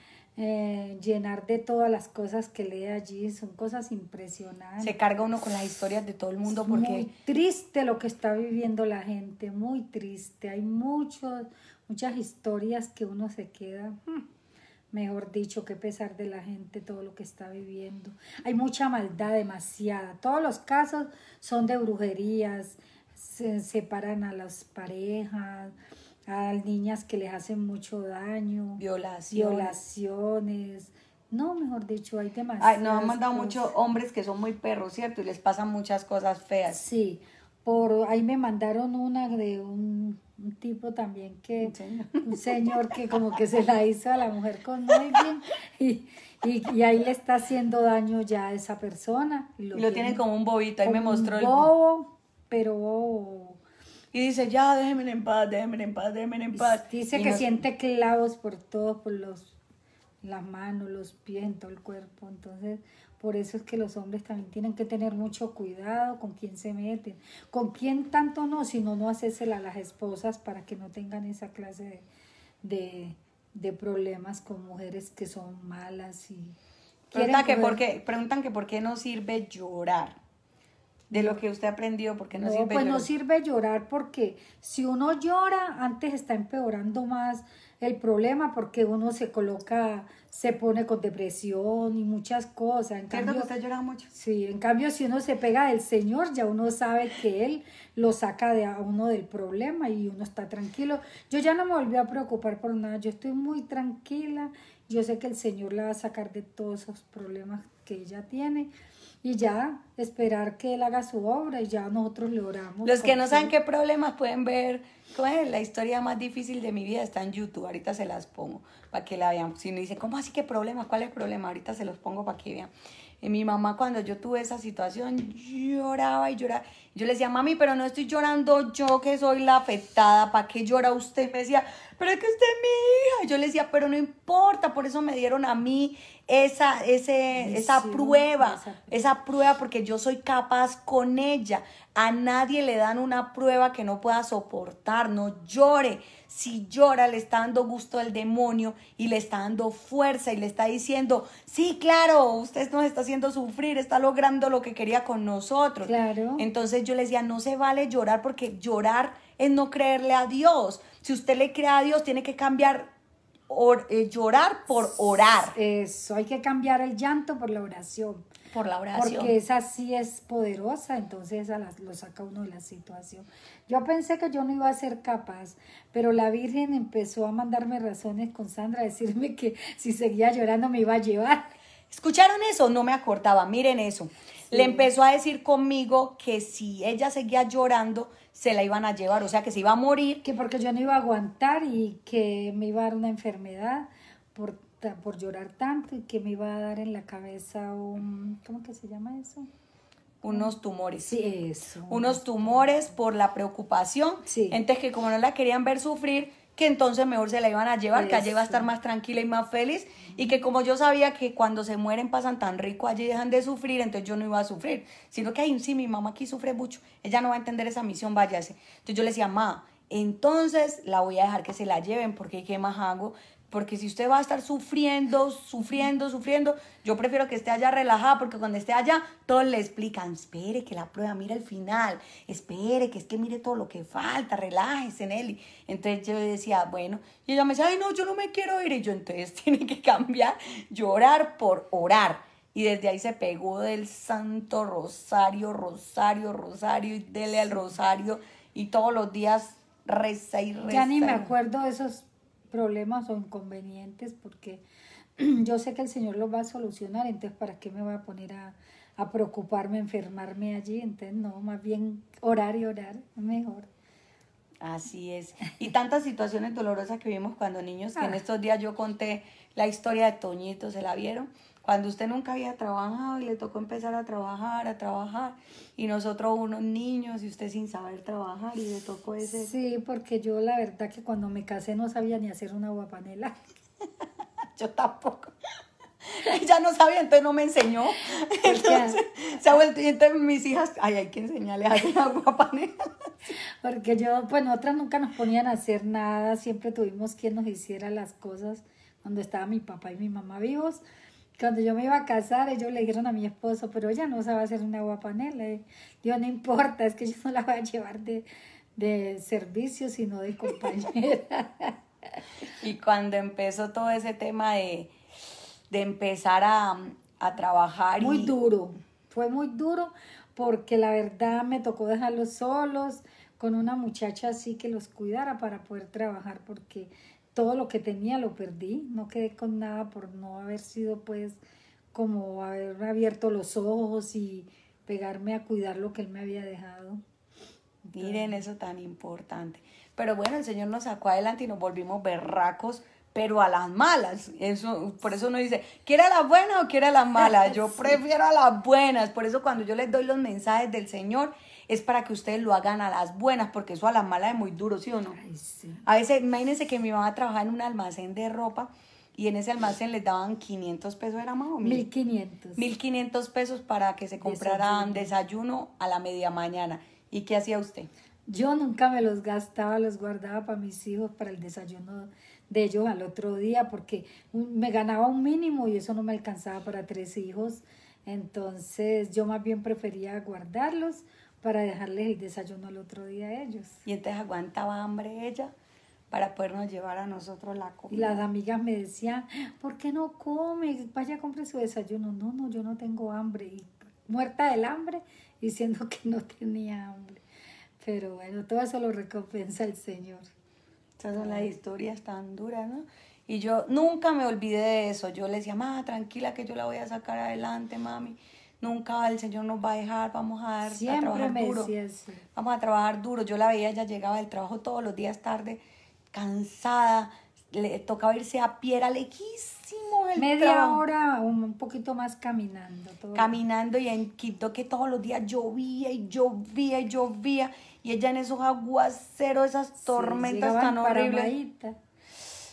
Speaker 2: eh, llenar de todas las cosas que lee allí, son cosas impresionantes. Se carga uno con las historias de todo el mundo porque... Muy triste lo que está viviendo la gente, muy triste. Hay muchos, muchas historias que uno se queda, hmm, mejor dicho, que pesar de la gente, todo lo que está viviendo. Hay mucha maldad, demasiada. Todos los casos son de brujerías, se separan a las parejas, a niñas que les hacen mucho daño, violaciones. No, mejor dicho, hay temas nos han mandado muchos hombres que son muy perros, ¿cierto? Y les pasan muchas cosas feas. Sí, por ahí me mandaron una de un, tipo también que, ¿Un señor? que como que se la hizo a la mujer con muy bien y, ahí le está haciendo daño ya a esa persona. Y lo, tiene, como
Speaker 1: un bobito, ahí me mostró
Speaker 2: pero y dice, ya, déjenme en paz, déjenme en paz, déjenme en paz. Dice que siente clavos por todo, por los, las manos, los pies, todo el cuerpo. Entonces, por eso es que los hombres también tienen que tener mucho cuidado con quién se meten, con quién tanto no, sino no hacérsela a las esposas para que no tengan esa clase de, problemas con mujeres que son malas y... que, preguntan que por qué no sirve llorar
Speaker 1: de lo que usted aprendió, porque no, sirve pues llorar. no
Speaker 2: sirve llorar porque si uno llora, antes está empeorando más el problema porque uno se coloca, se pone con depresión y muchas cosas. En cambio, usted llora mucho. Sí, en cambio si uno se pega del Señor, ya uno sabe que Él lo saca de a uno del problema y uno está tranquilo. Yo ya no me volví a preocupar por nada, yo estoy muy tranquila, yo sé que el Señor la va a sacar de todos esos problemas que ella tiene y ya esperar que él haga su obra y ya nosotros le oramos. Los que no saben qué problemas pueden ver, la
Speaker 1: historia más difícil de mi vida está en YouTube, ahorita se las pongo para que la vean. Si no dicen, ¿cómo así qué problema? ¿Cuál es el problema? Ahorita se los pongo para que vean. Y mi mamá cuando yo tuve esa situación lloraba y lloraba yo le decía, mami, pero no estoy llorando yo que soy la afectada, ¿para qué llora usted? Me decía, pero es que usted es mi hija. Yo le decía, pero no importa, por eso me dieron a mí esa, ese, esa prueba, esa. prueba, porque yo soy capaz con ella. A nadie le dan una prueba que no pueda soportar, no llore. Si llora, le está dando gusto al demonio y le está dando fuerza y le está diciendo, sí, claro, usted nos está haciendo sufrir, está logrando lo que quería con nosotros. Entonces yo le decía, no se vale llorar porque llorar es no creerle a Dios.
Speaker 2: Si usted le cree a Dios, tiene que cambiar eh, llorar por orar. Eso, hay que cambiar el llanto por la oración. Por la oración. Porque esa sí es poderosa, entonces esa la, lo saca uno de la situación. Yo pensé que yo no iba a ser capaz, pero la Virgen empezó a mandarme razones con Sandra, a decirme que si seguía llorando me iba a llevar. ¿Escucharon eso? No me acortaba, miren eso le empezó a decir conmigo que si ella seguía llorando, se la iban a llevar, o sea, que se iba a morir. Que porque yo no iba a aguantar y que me iba a dar una enfermedad por, por llorar tanto y que me iba a dar en la cabeza un, ¿cómo que se llama eso? unos tumores. Sí,
Speaker 1: eso. Unos tumores por la preocupación. Sí. Entonces, que como no la querían ver sufrir, que entonces mejor se la iban a llevar, que allí va a estar más tranquila y más feliz, y que como yo sabía que cuando se mueren pasan tan rico, allí dejan de sufrir, entonces yo no iba a sufrir, sino que, ahí sí, mi mamá aquí sufre mucho, ella no va a entender esa misión, váyase. Entonces yo le decía, mamá, entonces la voy a dejar que se la lleven, porque ¿qué más hago? Porque si usted va a estar sufriendo, sufriendo, sufriendo, yo prefiero que esté allá relajada, porque cuando esté allá, todos le explican, espere que la prueba, mire el final, espere que es que mire todo lo que falta, relájese, Nelly. Entonces yo decía, bueno, y ella me decía, ay, no, yo no me quiero ir. Y yo, entonces tiene que cambiar llorar por orar. Y desde ahí se pegó del santo rosario, rosario, rosario, y dele al rosario, y todos los días reza y reza. Ya ni me
Speaker 2: acuerdo de esos problemas o inconvenientes porque yo sé que el Señor los va a solucionar, entonces ¿para qué me voy a poner a, preocuparme, enfermarme allí? Entonces no, más bien orar y orar mejor.
Speaker 1: Así es. Y tantas situaciones dolorosas que vimos cuando niños, que en ah. estos días yo conté la historia de Toñito, ¿se la vieron? Cuando usted nunca había trabajado y le tocó empezar a trabajar, a trabajar,
Speaker 2: y nosotros unos niños y usted sin saber trabajar y le tocó ese... Sí, porque yo la verdad que cuando me casé no sabía ni hacer una guapanela. yo tampoco. Ella no sabía, entonces no me enseñó. Entonces, se ha vuelto, entonces mis hijas, ay, hay que enseñarle a hacer guapanela. Porque yo, pues nosotras nunca nos ponían a hacer nada, siempre tuvimos quien nos hiciera las cosas cuando estaba mi papá y mi mamá vivos. Cuando yo me iba a casar, ellos le dijeron a mi esposo, pero ella no se va a hacer una guapanela. Digo, no importa, es que yo no la voy a llevar de, servicio, sino de compañera.
Speaker 1: y cuando empezó todo ese tema de, empezar a, a trabajar. Muy
Speaker 2: duro, fue muy duro porque la verdad me tocó dejarlos solos con una muchacha así que los cuidara para poder trabajar porque todo lo que tenía lo perdí, no quedé con nada por no haber sido pues como haber abierto los ojos y pegarme a cuidar lo que él me había dejado.
Speaker 1: Miren eso tan importante. Pero bueno, el Señor nos sacó adelante y nos volvimos berracos, pero a las malas. Eso, por eso uno dice, ¿quiere a las buenas o quiere a las malas? Yo prefiero a las buenas. Por eso cuando yo les doy los mensajes del Señor, es para que ustedes lo hagan a las buenas, porque eso a las malas es muy duro, ¿sí o no? A veces, imagínense que mi mamá trabajaba en un almacén de ropa y en ese almacén les daban 500 pesos, ¿era más o menos? 1500. 1500 pesos para que se compraran desayuno. desayuno
Speaker 2: a la media mañana. ¿Y qué hacía usted? Yo nunca me los gastaba, los guardaba para mis hijos, para el desayuno de ellos al otro día, porque me ganaba un mínimo y eso no me alcanzaba para tres hijos. Entonces yo más bien prefería guardarlos para dejarles el desayuno al otro día a ellos. Y entonces aguantaba hambre ella para podernos llevar a nosotros la comida. Y las amigas me decían, ¿por qué no come? Vaya, compre su desayuno. No, no, yo no tengo hambre. Y muerta del hambre, diciendo que no tenía hambre. Pero bueno, todo eso lo recompensa el Señor. Esas son las historias tan duras, ¿no? Y yo nunca me olvidé de eso. Yo le decía,
Speaker 1: mamá, tranquila que yo la voy a sacar adelante, mami nunca el Señor nos va a dejar, vamos a, dar, Siempre trabajar duro. Vamos a trabajar duro. Yo la veía, ella llegaba del trabajo todos los días tarde, cansada, le tocaba irse a pie, era lejísimo Media
Speaker 2: hora, un poquito más caminando.
Speaker 1: caminando y en Quito que todos los días llovía y llovía y llovía. Y ella en esos aguaceros, esas tormentas tan horribles.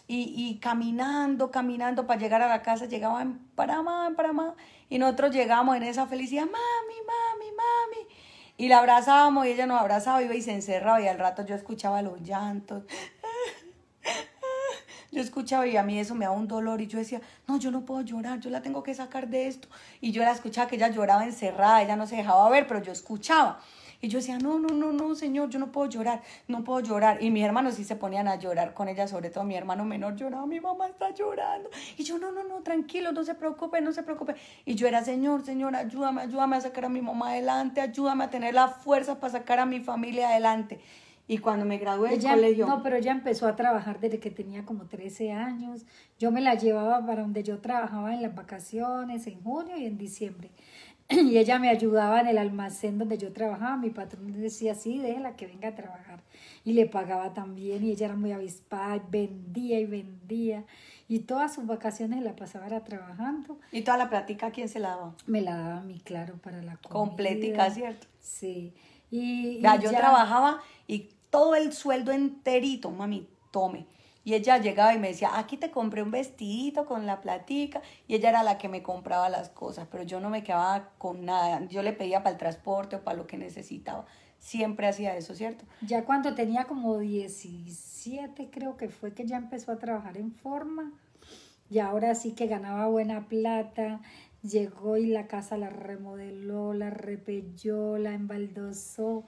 Speaker 1: Y, y caminando, caminando para llegar a la casa, llegaba en Panamá, en paramá y nosotros llegamos en esa felicidad, mami, mami, mami. Y la abrazábamos y ella nos abrazaba, y se encerraba y al rato yo escuchaba los llantos. Yo escuchaba y a mí eso me daba un dolor y yo decía, no, yo no puedo llorar, yo la tengo que sacar de esto. Y yo la escuchaba que ella lloraba encerrada, ella no se dejaba ver, pero yo escuchaba. Y yo decía, no, no, no, no, señor, yo no puedo llorar, no puedo llorar. Y mis hermanos sí se ponían a llorar con ella, sobre todo mi hermano menor lloraba, mi mamá está llorando. Y yo, no, no, no, tranquilo, no se preocupe, no se preocupe. Y yo era, señor, señor, ayúdame, ayúdame a sacar a mi mamá adelante, ayúdame a tener la fuerza para sacar a mi familia adelante. Y cuando me gradué del colegio. No, pero ella
Speaker 2: empezó a trabajar desde que tenía como 13 años. Yo me la llevaba para donde yo trabajaba en las vacaciones, en junio y en diciembre. y ella me ayudaba en el almacén donde yo trabajaba. Mi patrón decía, sí, déjela que venga a trabajar. Y le pagaba también y ella era muy avispada, vendía y vendía. Y todas sus vacaciones la pasaba trabajando. ¿Y toda la platica quién se la daba? Me la daba a mí, claro, para la comida. Completica, ¿cierto? Sí. Y, ya, yo trabajaba y todo el sueldo enterito, mami,
Speaker 1: tome. Y ella llegaba y me decía, aquí te compré un vestidito con la platica. Y ella era la que me compraba las cosas, pero yo no me quedaba con nada. Yo le pedía para el transporte o para
Speaker 2: lo que necesitaba. Siempre hacía eso, ¿cierto? Ya cuando tenía como 17, creo que fue que ya empezó a trabajar en forma. Y ahora sí que ganaba buena plata. Llegó y la casa la remodeló, la repelló, la embaldosó,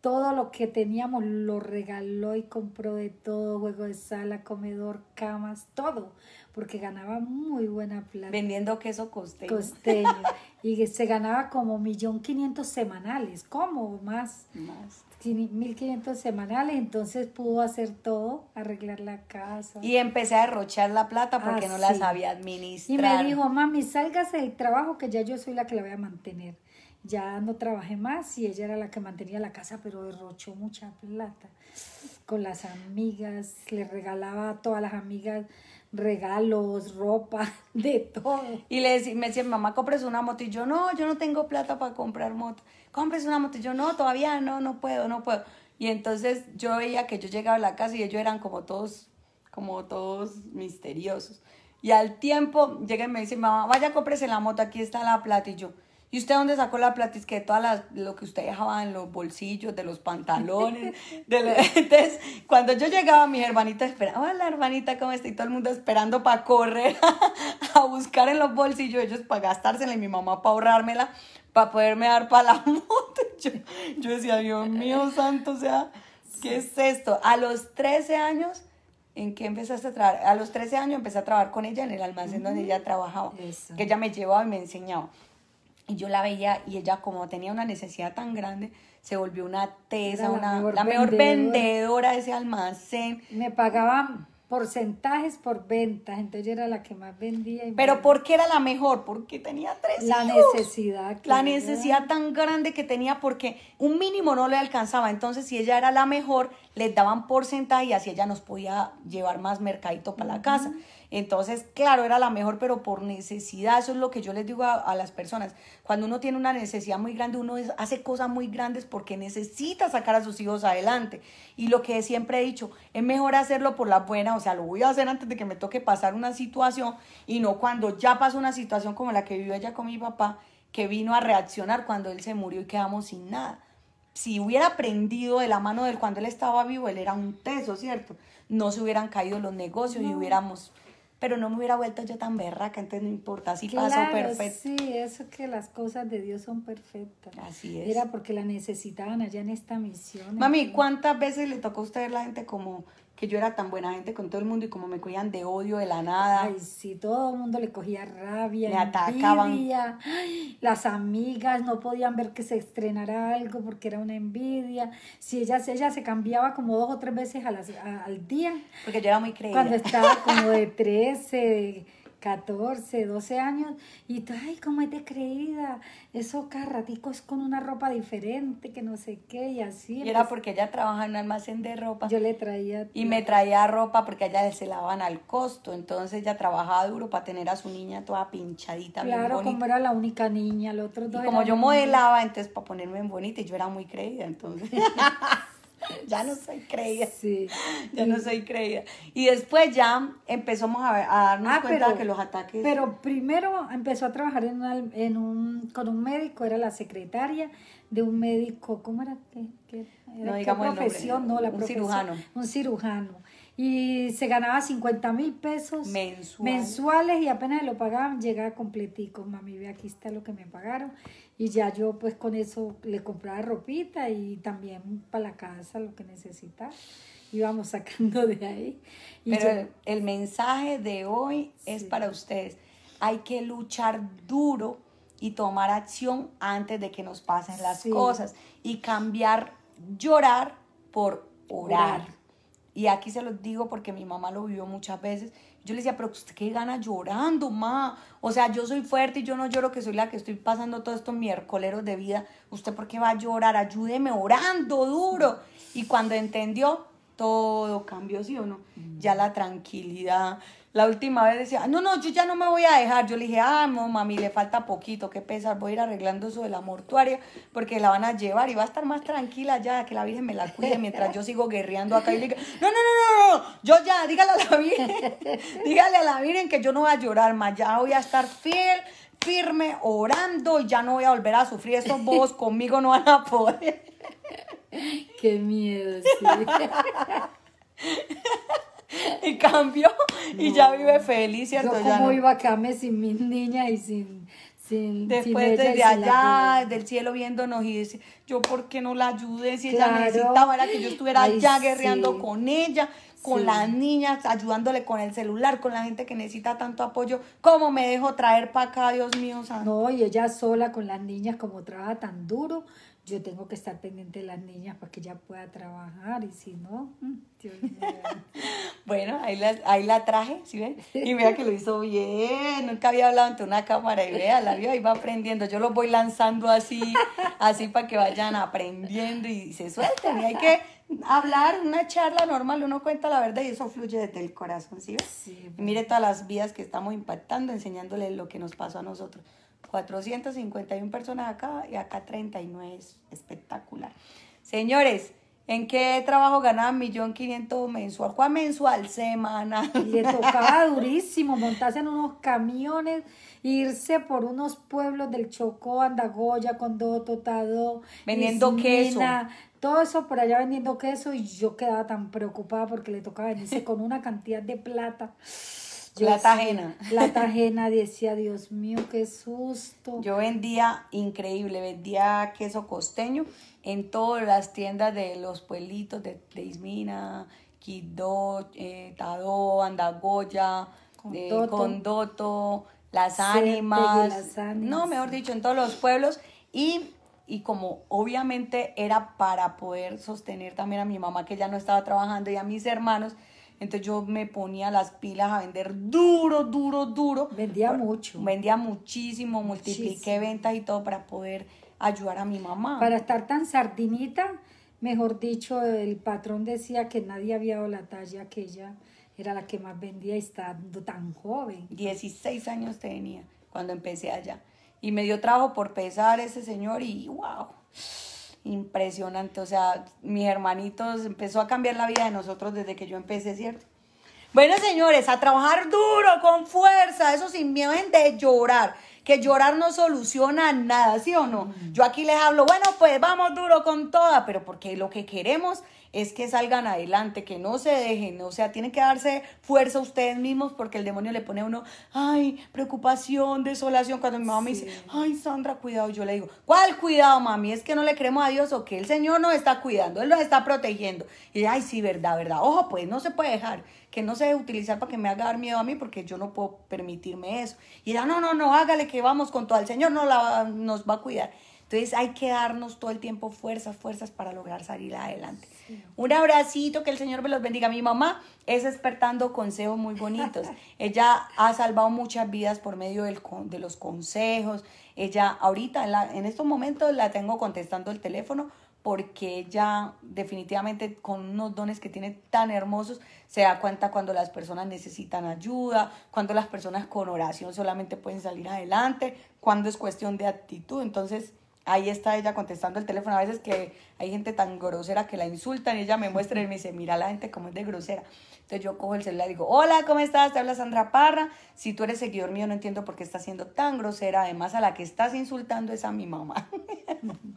Speaker 2: todo lo que teníamos lo regaló y compró de todo, juego de sala, comedor, camas, todo, porque ganaba muy buena plata. Vendiendo queso costeño. Costeño. y se ganaba como quinientos semanales, ¿Cómo? más. Más. 1.500 semanales, entonces pudo hacer todo, arreglar la casa. Y empecé
Speaker 1: a derrochar la plata porque ah, no la sabía administrar. Y me
Speaker 2: dijo, mami, salgas del trabajo que ya yo soy la que la voy a mantener ya no trabajé más y ella era la que mantenía la casa, pero derrochó mucha plata con las amigas, le regalaba a todas las amigas regalos, ropa, de todo. Y le me decía, mamá, compres una moto. Y yo, no, yo no tengo plata para comprar moto.
Speaker 1: Compres una moto. Y yo, no, todavía no, no puedo, no puedo. Y entonces yo veía que yo llegaba a la casa y ellos eran como todos, como todos misteriosos. Y al tiempo llega y me dice, mamá, vaya, cómprese la moto, aquí está la plata. Y yo, ¿Y usted dónde sacó la plata? Es que todas lo que usted dejaba en los bolsillos, de los pantalones, de Entonces, cuando yo llegaba, mis hermanitas esperaba, hola hermanita, ¿cómo está? Y todo el mundo esperando para correr, a buscar en los bolsillos, ellos para gastársela y mi mamá para ahorrármela, para poderme dar para la moto. Yo, decía, Dios mío santo, o sea, ¿qué es esto? A los 13 años ¿En qué empezaste a trabajar? A los 13 años empecé a trabajar con ella en el almacén donde ella trabajaba, que ella me llevaba y me enseñaba. Y yo la veía y ella como tenía una necesidad tan grande, se
Speaker 2: volvió una tesa, la una, mejor la mejor vendedora. de ese almacén. Me pagaban porcentajes por ventas, entonces ella era la que más vendía. Pero ¿por qué era la mejor? Porque tenía tres La necesidad. la necesidad tan grande que
Speaker 1: tenía porque un mínimo no le alcanzaba, entonces si ella era la mejor, les daban porcentaje y así ella nos podía llevar más mercadito para la casa. Entonces, claro, era la mejor, pero por necesidad, eso es lo que yo les digo a, las personas. Cuando uno tiene una necesidad muy grande, uno hace cosas muy grandes porque necesita sacar a sus hijos adelante. Y lo que siempre he dicho, es mejor hacerlo por la buena, o sea, lo voy a hacer antes de que me toque pasar una situación y no cuando ya pasó una situación como la que vivió ella con mi papá, que vino a reaccionar cuando él se murió y quedamos sin nada si hubiera aprendido de la mano de él cuando él estaba vivo, él era un teso, ¿cierto? No se hubieran caído los negocios y hubiéramos pero no me hubiera vuelto yo tan berraca, entonces no importa, así pasó perfecto.
Speaker 2: Sí, eso que las cosas de Dios son perfectas. Así es. Era porque la necesitaban allá en esta misión. Mami,
Speaker 1: ¿cuántas veces le tocó a usted la gente como
Speaker 2: que yo era tan buena gente con todo el mundo y como me cogían de odio de la nada. Ay, sí, todo el mundo le cogía rabia, me atacaban. Las amigas no podían ver que se estrenara algo porque era una envidia. Si ella, ella se cambiaba como dos o tres veces al día. Porque yo era muy creída. Cuando estaba como de 13, 14, 12 años, y tú, ay, cómo es de descreída, esos es con una ropa diferente, que no sé qué, y así. era porque ella trabajaba en un almacén de ropa. Yo le traía.
Speaker 1: Y me traía ropa porque ella se lavaban al costo, entonces ella trabajaba duro para tener a su niña toda pinchadita. Claro, como era
Speaker 2: la única niña, los otro dos. como yo modelaba, entonces para ponerme
Speaker 1: en bonita, y yo era muy creída, entonces. ya no soy creída. Sí. Ya no soy creída. Y después ya empezamos a, darnos ah, cuenta de que los ataques. Pero
Speaker 2: primero empezó a trabajar en, en un, con un médico, era la secretaria de un médico, ¿cómo era? ¿Qué, qué, era, ¿qué profesión? no, la un cirujano. Un cirujano. Y se ganaba 50 mil pesos mensuales. y apenas lo pagaban, llegaba completico. Mami, ve, aquí está lo que me pagaron. Y ya yo pues con eso le compraba ropita y también para la casa lo que necesitaba. Íbamos sacando de ahí. Pero el mensaje de hoy es para ustedes.
Speaker 1: Hay que luchar duro y tomar acción antes de que nos pasen las cosas y cambiar llorar por orar. orar. Y aquí se los digo porque mi mamá lo vivió muchas veces yo le decía, pero usted qué gana llorando, ma. O sea, yo soy fuerte y yo no lloro que soy la que estoy pasando todos estos miércoles de vida. ¿Usted por qué va a llorar? Ayúdeme orando duro. Y cuando entendió, todo cambió, ¿sí o no? Ya la tranquilidad, la última vez decía, ah, no, no, yo ya no me voy a dejar. Yo le dije, ah, no, mami, le falta poquito, qué pesar, voy a ir arreglando eso de la mortuaria porque la van a llevar y va a estar más tranquila ya, que la Virgen me la cuide mientras yo sigo guerreando acá y no, no, no, no, no, yo ya, dígale a la Virgen, dígale a la Virgen que yo no voy a llorar más, ya voy a estar fiel, firme, orando y ya no voy a volver a sufrir. Estos bobos conmigo no van a poder. Qué miedo, sí. y cambió y ya vive feliz, ¿cierto? Yo como iba
Speaker 2: a sin mis niñas y sin... sin Después desde allá,
Speaker 1: del cielo viéndonos y dice, yo por qué no la ayudé si ella necesitaba, era que yo estuviera allá guerreando con ella, con las niñas, ayudándole con el celular, con la gente que necesita tanto apoyo. ¿Cómo me dejo
Speaker 2: traer para acá, Dios mío? Santo? No, y ella sola con las niñas, como trabaja tan duro, yo tengo que estar pendiente de las niñas para que ella pueda trabajar y si no, mm, bueno, ahí la, ahí la traje, ¿sí ven? Y vea que lo hizo bien, nunca
Speaker 1: había hablado ante una cámara y vea, la vio ahí va aprendiendo, yo lo voy lanzando así, así para que vayan aprendiendo y se suelten y hay que hablar, una charla normal, uno cuenta la verdad y eso fluye desde el corazón, ¿sí? Ven? mire todas las vías que estamos impactando, enseñándole lo que nos pasó a nosotros. 451 personas acá y acá 39 es espectacular. Señores, ¿En qué trabajo ganaba 1.500.000 mensual?
Speaker 2: ¿Cuál mensual? Semana. le tocaba durísimo montarse en unos camiones, irse por unos pueblos del Chocó, Andagoya, Condoto, Totado, Vendiendo queso. Todo eso por allá vendiendo queso y yo quedaba tan preocupada porque le tocaba venirse con una cantidad de plata la tajena, la tajena decía, Dios mío, qué susto. Yo
Speaker 1: vendía increíble, vendía queso costeño en todas las tiendas de los pueblitos de Ismina, Quidó, eh, Tadó, Andagoya, Condoto, eh, Las Ánimas. No, mejor dicho, en todos los pueblos. Y y como obviamente era para poder sostener también a mi mamá que ya no estaba trabajando y a mis hermanos, entonces yo me ponía las pilas a vender
Speaker 2: duro, duro, duro. Vendía
Speaker 1: mucho. Vendía muchísimo, multipliqué ventas y todo para poder ayudar a mi mamá. Para estar
Speaker 2: tan sardinita, mejor dicho, el patrón decía que nadie había dado la talla que ella era la que más vendía estando tan joven. 16 años
Speaker 1: tenía cuando empecé allá. Y me dio trabajo por pesar ese señor y wow impresionante. O sea, mis hermanitos empezó a cambiar la vida de nosotros desde que yo empecé, ¿cierto? Bueno, señores, a trabajar duro, con fuerza, eso sin miedo de llorar, que llorar no soluciona nada, ¿sí o no? Mm. Yo aquí les hablo, bueno, pues vamos duro con toda, pero porque lo que queremos es que salgan adelante, que no se dejen, o sea, tienen que darse fuerza ustedes mismos porque el demonio le pone a uno, ay, preocupación, desolación. Cuando mi mamá me dice, ay, Sandra, cuidado, yo le digo, ¿cuál cuidado, mami? Es que no le creemos a Dios o que el Señor nos está cuidando, Él nos está protegiendo. Y ay, sí, verdad, verdad. Ojo, pues no se puede dejar, que no se debe utilizar para que me haga dar miedo a mí porque yo no puedo permitirme eso. Y ella, no, no, no, hágale que vamos con todo el Señor, no nos va a cuidar. Entonces hay que darnos todo el tiempo fuerzas, fuerzas para lograr salir adelante. Un abracito, que el Señor me los bendiga. Mi mamá es despertando consejos muy bonitos. ella ha salvado muchas vidas por medio de los consejos. Ella ahorita, en, en estos momentos, la tengo contestando el teléfono porque ella definitivamente con unos dones que tiene tan hermosos se da cuenta cuando las personas necesitan ayuda, cuando las personas con oración solamente pueden salir adelante, cuando es cuestión de actitud. Entonces, ahí está ella contestando el teléfono. A veces que hay gente tan grosera que la insultan y ella me muestra y me dice, mira la gente cómo es de grosera. Entonces yo cojo el celular y digo, hola, ¿cómo estás? Te habla Sandra Parra. Si tú eres seguidor mío, no entiendo por qué estás siendo tan grosera. Además, a la que estás insultando es a mi mamá.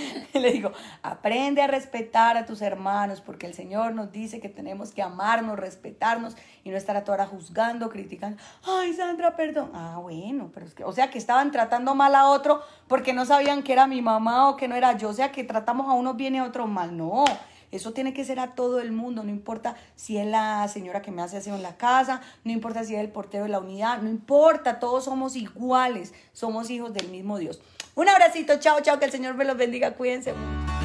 Speaker 1: Le digo, aprende a respetar a tus hermanos, porque el Señor nos dice que tenemos que amarnos, respetarnos y no estar a toda hora juzgando, criticando. Ay, Sandra, perdón. Ah, bueno, pero es que, o sea, que estaban tratando mal a otro porque no sabían que era mi mamá o que no era yo. O sea, que tratamos a unos bien y a otros mal. No. Eso tiene que ser a todo el mundo, no importa si es la señora que me hace aseo en la casa, no importa si es el portero de la unidad, no importa, todos somos iguales, somos hijos del mismo Dios. Un abracito, chao, chao, que el Señor me los bendiga, cuídense mucho.